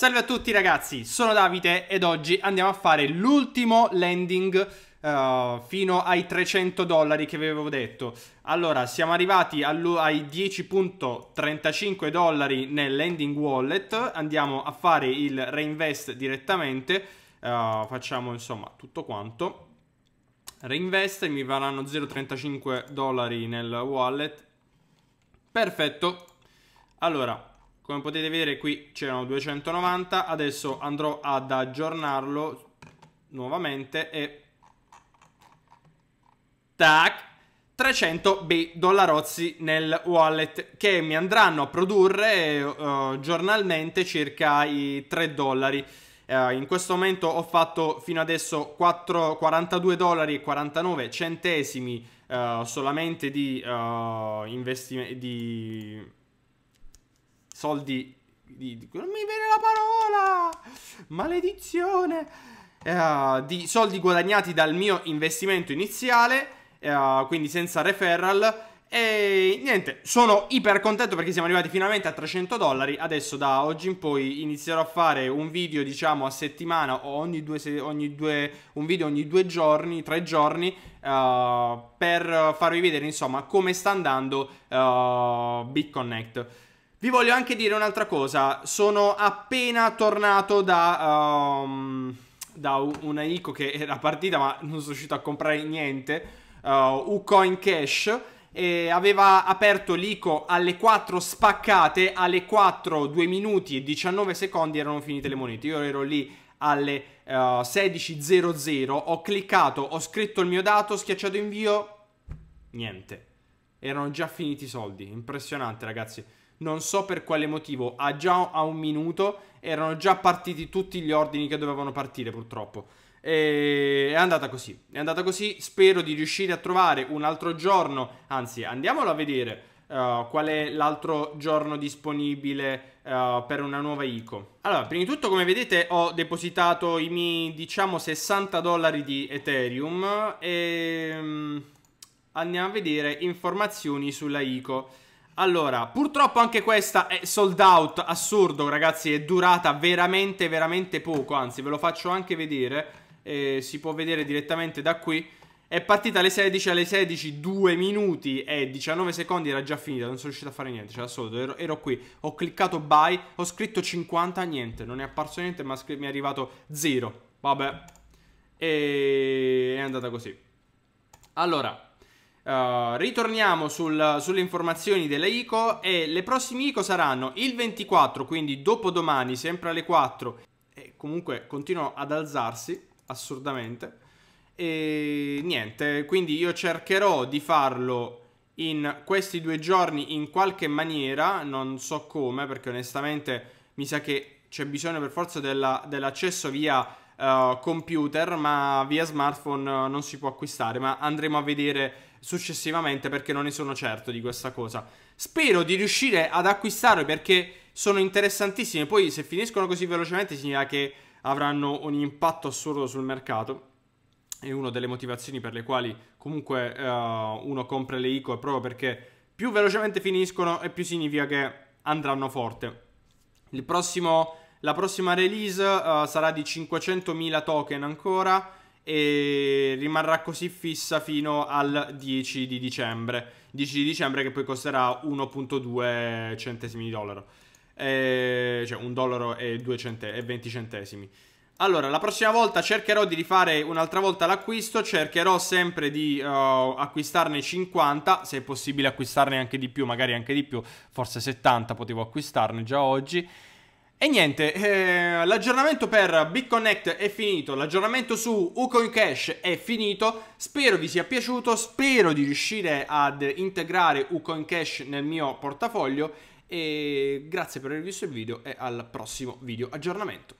Salve a tutti ragazzi, sono Davide ed oggi andiamo a fare l'ultimo landing uh, fino ai 300 dollari che vi avevo detto. Allora, siamo arrivati ai 10.35 dollari nel landing wallet, andiamo a fare il reinvest direttamente, uh, facciamo insomma tutto quanto. Reinvest, mi varranno 0.35 dollari nel wallet. Perfetto. Allora, come potete vedere qui c'erano 290, adesso andrò ad aggiornarlo nuovamente e... Tac! 300B dollarozzi nel wallet che mi andranno a produrre uh, giornalmente circa i 3 dollari. Uh, in questo momento ho fatto fino adesso 4, 42 dollari e 49 centesimi uh, solamente di, di soldi di, non mi viene la parola! Maledizione! Eh, di soldi guadagnati dal mio investimento iniziale, eh, quindi senza referral. E niente, sono iper contento perché siamo arrivati finalmente a 300 dollari. Adesso da oggi in poi inizierò a fare un video, diciamo, a settimana o ogni due, ogni due un video ogni due giorni, tre giorni, uh, per farvi vedere, insomma, come sta andando uh, eh, BitConnect. Vi voglio anche dire un'altra cosa, sono appena tornato da, um, da una ICO che era partita ma non sono riuscito a comprare niente, uh, Ucoin Cash, e aveva aperto l'ICO alle 4 spaccate, alle 4 2 minuti e 19 secondi erano finite le monete, io ero lì alle uh, 16.00, ho cliccato, ho scritto il mio dato, ho schiacciato invio, niente. Erano già finiti i soldi, impressionante ragazzi non so per quale motivo, a già a un minuto erano già partiti tutti gli ordini che dovevano partire purtroppo. E è andata così, è andata così, spero di riuscire a trovare un altro giorno, anzi andiamolo a vedere uh, qual è l'altro giorno disponibile uh, per una nuova ICO. Allora, prima di tutto come vedete ho depositato i miei diciamo 60 dollari di Ethereum e ehm, andiamo a vedere informazioni sulla ICO. Allora, purtroppo anche questa è sold out, assurdo ragazzi, è durata veramente veramente poco, anzi ve lo faccio anche vedere, eh, si può vedere direttamente da qui. È partita alle 16, alle 16, 2 minuti e 19 secondi era già finita, non sono riuscito a fare niente, c'era cioè, assurdo, ero, ero, qui, ho cliccato buy, ho scritto 50, niente, non è apparso niente ma mi è arrivato 0, vabbè, e è andata così. Allora, Uh, ritorniamo sul, sulle informazioni delle ICO e le prossime ICO saranno il 24, quindi dopodomani, sempre alle 4. E comunque continuo ad alzarsi, assurdamente. E niente, quindi io cercherò di farlo in questi due giorni in qualche maniera, non so come, perché onestamente mi sa che c'è bisogno per forza della, dell'accesso via uh, computer, ma via smartphone eh, non si può acquistare, ma andremo a vedere successivamente perché non ne sono certo di questa cosa. Spero di riuscire ad acquistarle perché sono interessantissime. Poi se finiscono così velocemente significa che avranno un impatto assurdo sul mercato. È una delle motivazioni per le quali comunque uh, uno compra le ICO è proprio perché più velocemente finiscono e più significa che andranno forte. Il Prossimo, la prossima release uh, sarà di 500.000 token ancora e rimarrà così fissa fino al 10 di dicembre. 10 di dicembre che poi costerà 1.2 centesimi di dollaro. E, cioè 1 dollaro e, cente- e 20 centesimi. Allora, la prossima volta cercherò di rifare un'altra volta l'acquisto, cercherò sempre di uh, acquistarne 50, se è possibile acquistarne anche di più, magari anche di più, forse 70 potevo acquistarne già oggi. E niente, eh, l'aggiornamento per BitConnect è finito, l'aggiornamento su Ucoin Cash è finito, spero vi sia piaciuto, spero di riuscire ad integrare Ucoin Cash nel mio portafoglio e grazie per aver visto il video e al prossimo video aggiornamento.